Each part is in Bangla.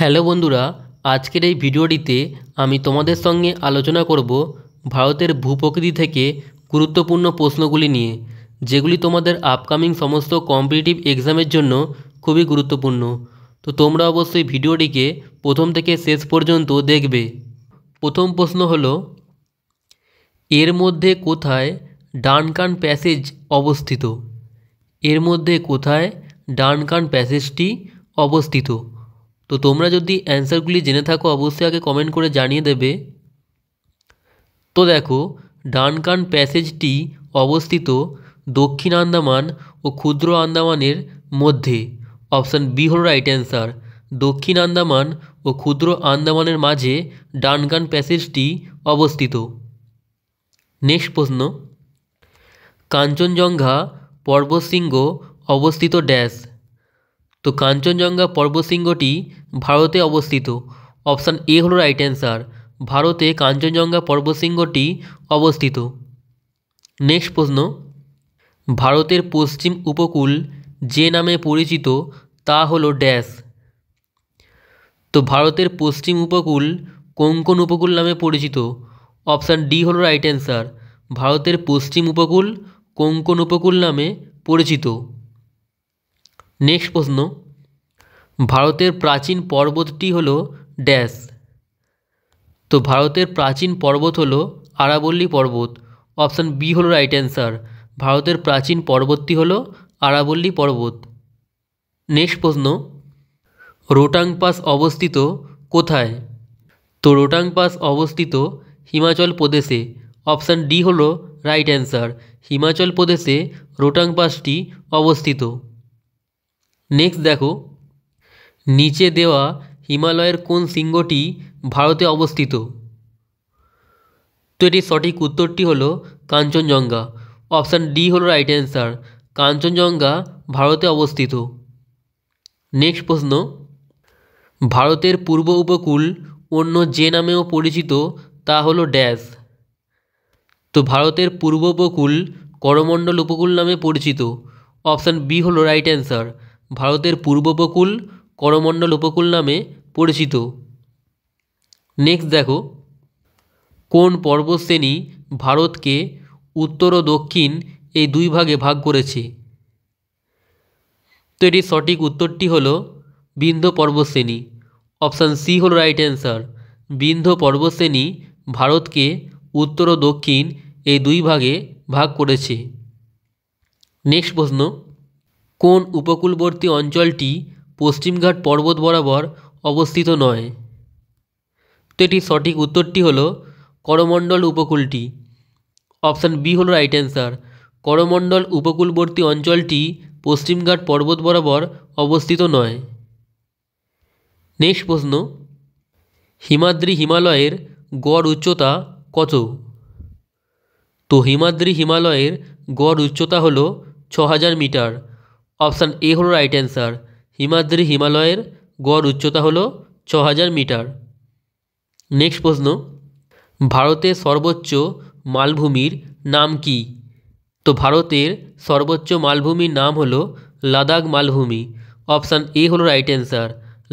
হ্যালো বন্ধুরা আজকের এই ভিডিওটিতে আমি তোমাদের সঙ্গে আলোচনা করব ভারতের ভূপ্রকৃতি থেকে গুরুত্বপূর্ণ প্রশ্নগুলি নিয়ে যেগুলি তোমাদের আপকামিং সমস্ত কম্পিটিটিভ এক্সামের জন্য খুবই গুরুত্বপূর্ণ তো তোমরা অবশ্যই ভিডিওটিকে প্রথম থেকে শেষ পর্যন্ত দেখবে প্রথম প্রশ্ন হল এর মধ্যে কোথায় ডানকান প্যাসেজ অবস্থিত এর মধ্যে কোথায় ডানকান প্যাসেজটি অবস্থিত তো তোমরা যদি অ্যান্সারগুলি জেনে থাকো অবশ্যই আগে কমেন্ট করে জানিয়ে দেবে তো দেখো ডানকান প্যাসেজটি অবস্থিত দক্ষিণ আন্দামান ও ক্ষুদ্র আন্দামানের মধ্যে অপশান বি হল রাইট অ্যান্সার দক্ষিণ আন্দামান ও ক্ষুদ্র আন্দামানের মাঝে ডানকান প্যাসেজটি অবস্থিত নেক্সট প্রশ্ন কাঞ্চনজঙ্ঘা পর্বতশৃঙ্গ অবস্থিত ড্যাশ তো কাঞ্চনজঙ্ঘা পর্বতশৃঙ্গটি ভারতে অবস্থিত অপশান এ হলো রাইট অ্যান্সার ভারতে কাঞ্চনজঙ্ঘা পর্বতশৃঙ্গটি অবস্থিত নেক্সট প্রশ্ন ভারতের পশ্চিম উপকূল যে নামে পরিচিত তা হলো ড্যাশ তো ভারতের পশ্চিম উপকূল কোঙ্কন উপকূল নামে পরিচিত অপশান ডি হলো রাইট অ্যান্সার ভারতের পশ্চিম উপকূল কোঙ্কন উপকূল নামে পরিচিত নেক্সট প্রশ্ন ভারতের প্রাচীন পর্বতটি হলো ড্যাশ তো ভারতের প্রাচীন পর্বত হলো আরাবল্লী পর্বত অপশান বি হলো রাইট অ্যান্সার ভারতের প্রাচীন পর্বতটি হলো আরাবল্লী পর্বত নেক্সট প্রশ্ন রোটাং পাস অবস্থিত কোথায় তো রোটাং পাস অবস্থিত হিমাচল প্রদেশে অপশান ডি হলো রাইট অ্যান্সার হিমাচল প্রদেশে রোটাং পাসটি অবস্থিত নেক্সট দেখো নিচে দেওয়া হিমালয়ের কোন শৃঙ্গটি ভারতে অবস্থিত তো এটির সঠিক উত্তরটি হলো কাঞ্চনজঙ্ঘা অপশান ডি হলো রাইট অ্যান্সার কাঞ্চনজঙ্ঘা ভারতে অবস্থিত নেক্সট প্রশ্ন ভারতের পূর্ব উপকূল অন্য যে নামেও পরিচিত তা হলো ড্যাশ তো ভারতের পূর্ব উপকূল করমণ্ডল উপকূল নামে পরিচিত অপশান বি হলো রাইট অ্যান্সার ভারতের পূর্ব উপকূল করমণ্ডল উপকূল নামে পরিচিত নেক্সট দেখো কোন পর্বশ্রেণী ভারতকে উত্তর ও দক্ষিণ এই দুই ভাগে ভাগ করেছে তো এটির সঠিক উত্তরটি হল বিন্ধ পর্বশ্রেণী অপশান সি হল রাইট অ্যান্সার বিন্ধ পর্বশ্রেণী ভারতকে উত্তর ও দক্ষিণ এই দুই ভাগে ভাগ করেছে নেক্সট প্রশ্ন কোন উপকূলবর্তী অঞ্চলটি পশ্চিমঘাট পর্বত বরাবর অবস্থিত নয় তো এটি সঠিক উত্তরটি হলো করমণ্ডল উপকূলটি অপশান বি হলো রাইট অ্যান্সার করমণ্ডল উপকূলবর্তী অঞ্চলটি পশ্চিমঘাট পর্বত বরাবর অবস্থিত নয় নেক্সট প্রশ্ন হিমাদ্রি হিমালয়ের গড় উচ্চতা কত তো হিমাদ্রি হিমালয়ের গড় উচ্চতা হল ছ হাজার মিটার অপশান এ হলো রাইট অ্যান্সার হিমাদ্রি হিমালয়ের গড় উচ্চতা হল ছ হাজার মিটার নেক্সট প্রশ্ন ভারতের সর্বোচ্চ মালভূমির নাম কি তো ভারতের সর্বোচ্চ মালভূমির নাম হলো লাদাখ মালভূমি অপশান এ হলো রাইট অ্যান্সার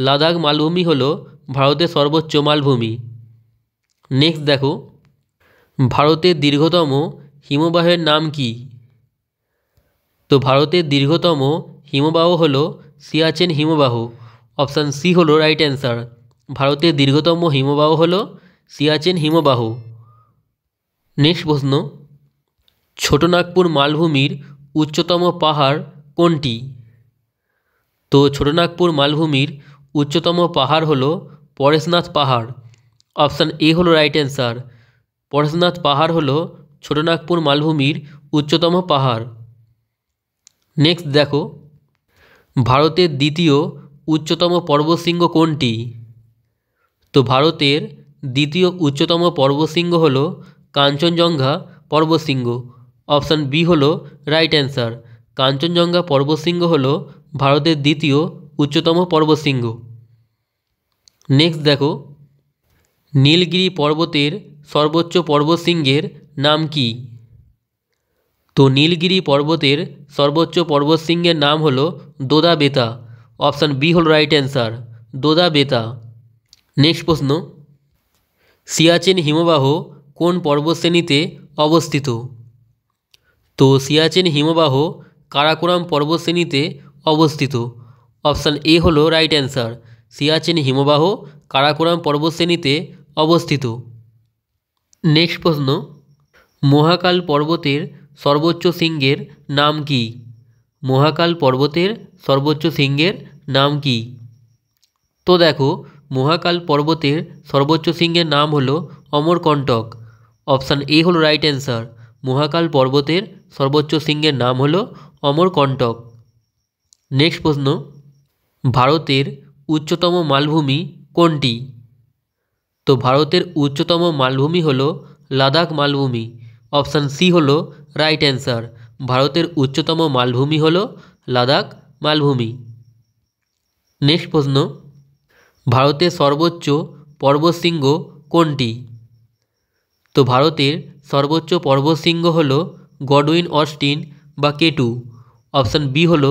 লাদাখ মালভূমি হলো ভারতের সর্বোচ্চ মালভূমি নেক্সট দেখো ভারতের দীর্ঘতম হিমবাহের নাম কি তো ভারতের দীর্ঘতম হিমবাহ হলো সিয়াচেন হিমবাহ অপশান সি হলো রাইট অ্যান্সার ভারতের দীর্ঘতম হিমবাহ হল সিয়াচেন হিমবাহ নেক্সট প্রশ্ন ছোটনাগপুর মালভূমির উচ্চতম পাহাড় কোনটি তো ছোটনাগপুর মালভূমির উচ্চতম পাহাড় হলো পরেশনাথ পাহাড় অপশান এ হলো রাইট অ্যান্সার পরেশনাথ পাহাড় হলো ছোটনাগপুর মালভূমির উচ্চতম পাহাড় নেক্সট দেখো ভারতের দ্বিতীয় উচ্চতম পর্বশৃঙ্গ কোনটি তো ভারতের দ্বিতীয় উচ্চতম পর্বশৃঙ্গ হল কাঞ্চনজঙ্ঘা পর্বশৃঙ্গ অপশান বি হল রাইট অ্যান্সার কাঞ্চনজঙ্ঘা পর্বশৃঙ্গ হল ভারতের দ্বিতীয় উচ্চতম পর্বশৃঙ্গ নেক্সট দেখো নীলগিরি পর্বতের সর্বোচ্চ পর্বশৃঙ্গের নাম কী তো নীলগিরি পর্বতের সর্বোচ্চ পর্বতশৃঙ্গের নাম হলো দোদা বেতা অপশান বি হল right answer Doda Betta next প্রশ্ন সিয়াচেন হিমবাহ কোন পর্বতশ্রেণীতে অবস্থিত তো সিয়াচেন হিমবাহ কারাকোরাম পর্বতশ্রেণীতে অবস্থিত অপশান এ হলো রাইট অ্যান্সার সিয়াচেন হিমবাহ কারাকোরাম পর্বতশ্রেণীতে অবস্থিত নেক্সট প্রশ্ন মহাকাল পর্বতের সর্বোচ্চ সিংহের নাম কি মহাকাল পর্বতের সর্বোচ্চ সিংহের নাম কি তো দেখো মহাকাল পর্বতের সর্বোচ্চ সিংহের নাম হলো অমরকণ্টক অপশান এ হলো রাইট অ্যান্সার মহাকাল পর্বতের সর্বোচ্চ সিংহের নাম হলো অমরকণ্টক নেক্সট প্রশ্ন ভারতের উচ্চতম মালভূমি কোনটি তো ভারতের উচ্চতম মালভূমি হলো লাদাখ মালভূমি অপশান সি হলো রাইট অ্যান্সার ভারতের উচ্চতম মালভূমি হল লাদাখ মালভূমি নেক্সট প্রশ্ন ভারতের সর্বোচ্চ পর্বশৃঙ্গ কোনটি তো ভারতের সর্বোচ্চ পর্বশৃঙ্গ হল গডউইন অস্টিন বা কেটু অপশান বি হল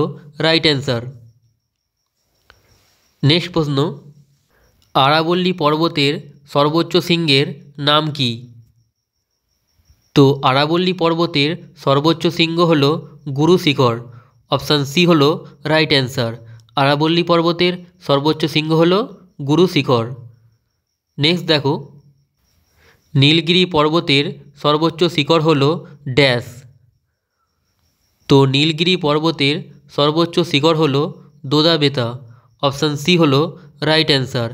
রাইট অ্যান্সার নেক্সট প্রশ্ন আরাবল্লী পর্বতের সর্বোচ্চ শৃঙ্গের নাম কী তো আরাবল্লী পর্বতের সর্বোচ্চ শৃঙ্গ হল গুরু শিখর অপশান সি হল রাইট অ্যান্সার আরাবল্লী পর্বতের সর্বোচ্চ শৃঙ্গ হল গুরু শিখর নেক্সট দেখো নীলগিরি পর্বতের সর্বোচ্চ শিখর হল ড্যাশ তো নীলগিরি পর্বতের সর্বোচ্চ শিখর হল দোদাবেতা অপশান সি হল রাইট অ্যান্সার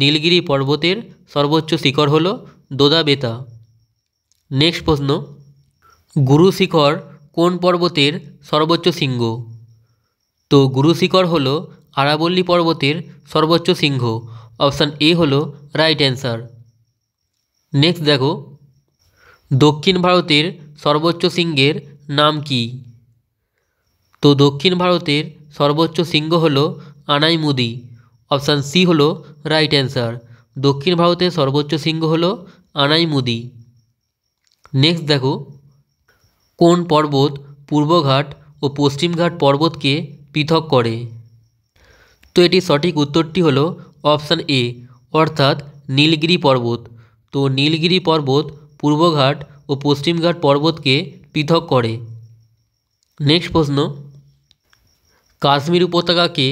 নীলগিরি পর্বতের সর্বোচ্চ শিখর হল দোদাবেতা নেক্সট প্রশ্ন গুরু শিখর কোন পর্বতের সর্বোচ্চ শৃঙ্গ তো গুরু শিখর হলো আরাবল্লী পর্বতের সর্বোচ্চ সিংহ অপশান এ হল রাইট অ্যান্সার নেক্সট দেখো দক্ষিণ ভারতের সর্বোচ্চ সিংহের নাম কি তো দক্ষিণ ভারতের সর্বোচ্চ সিংহ আনাই আনাইমুদি অপশান সি হল রাইট অ্যান্সার দক্ষিণ ভারতের সর্বোচ্চ সিংহ আনাই আনাইমুদি নেক্সট দেখো কোন পর্বত পূর্বঘাট ও পশ্চিমঘাট পর্বতকে পৃথক করে তো এটি সঠিক উত্তরটি হলো অপশান এ অর্থাৎ নীলগিরি পর্বত তো নীলগিরি পর্বত পূর্বঘাট ও পশ্চিমঘাট পর্বতকে পৃথক করে নেক্সট প্রশ্ন কাশ্মীর উপত্যকাকে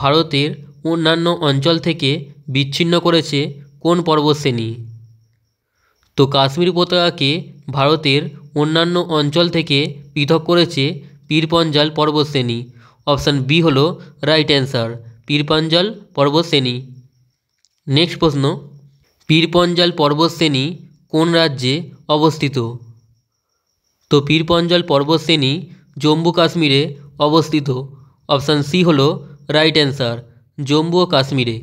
ভারতের অন্যান্য অঞ্চল থেকে বিচ্ছিন্ন করেছে কোন পর্বতশ্রেণী তো কাশ্মীর উপত্যকাকে ভারতের অন্যান্য অঞ্চল থেকে পৃথক করেছে পীরপঞ্জাল পর্বতশ্রেণী অপশান বি হল রাইট অ্যান্সার পীরপঞ্জাল পর্বশ্রেণী নেক্সট প্রশ্ন পীরপঞ্জাল পর্বশ্রেণী কোন রাজ্যে অবস্থিত তো পীরপঞ্জল পর্বশ্রেণী জম্মু কাশ্মীরে অবস্থিত অপশান সি হল রাইট অ্যান্সার জম্মু ও কাশ্মীরে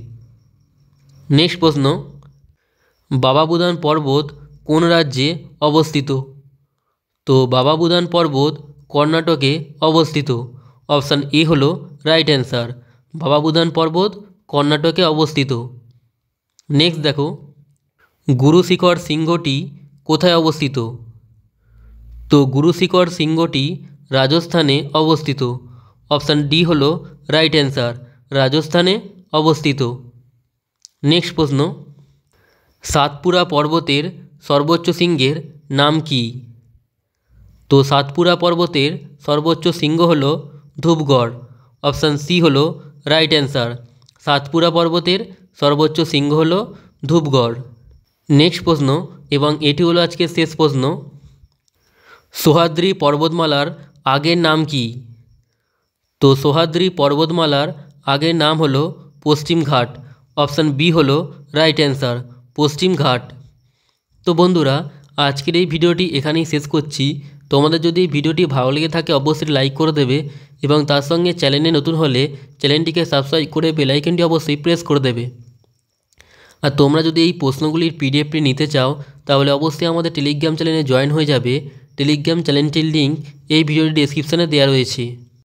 নেক্সট প্রশ্ন বাবা বুদান পর্বত কোন রাজ্যে অবস্থিত তো বাবা বুদান পর্বত কর্ণাটকে অবস্থিত অপশান এ হলো রাইট অ্যান্সার বাবা বুদান পর্বত কর্ণাটকে অবস্থিত নেক্সট দেখো গুরুশিখর সিংহটি কোথায় অবস্থিত তো গুরুশিখর সিংহটি রাজস্থানে অবস্থিত অপশান ডি হল রাইট অ্যান্সার রাজস্থানে অবস্থিত নেক্সট প্রশ্ন সাতপুরা পর্বতের সর্বোচ্চ শৃঙ্গের নাম কী তো সাতপুরা পর্বতের সর্বোচ্চ শৃঙ্গ হল ধূপগড় অপশান সি হল রাইট অ্যান্সার সাতপুরা পর্বতের সর্বোচ্চ শৃঙ্গ হল ধূপগড় নেক্সট প্রশ্ন এবং এটি হলো আজকের শেষ প্রশ্ন সোহাদ্রি পর্বতমালার আগের নাম কি তো সোহাদ্রি পর্বতমালার আগের নাম হলো পশ্চিমঘাট অপশান বি হলো রাইট অ্যান্সার পশ্চিমঘাট তো বন্ধুরা আজকের এই ভিডিওটি এখানেই শেষ করছি তোমাদের যদি ভিডিওটি ভালো লেগে থাকে অবশ্যই লাইক করে দেবে এবং তার সঙ্গে চ্যানেলে নতুন হলে চ্যানেলটিকে সাবস্ক্রাইব করে বেলাইকনটি অবশ্যই প্রেস করে দেবে আর তোমরা যদি এই প্রশ্নগুলির পিডিএফটি নিতে চাও তাহলে অবশ্যই আমাদের টেলিগ্রাম চ্যানেলে জয়েন হয়ে যাবে টেলিগ্রাম চ্যানেলটির লিঙ্ক এই ভিডিওটি ডিসক্রিপশানে দেওয়া রয়েছে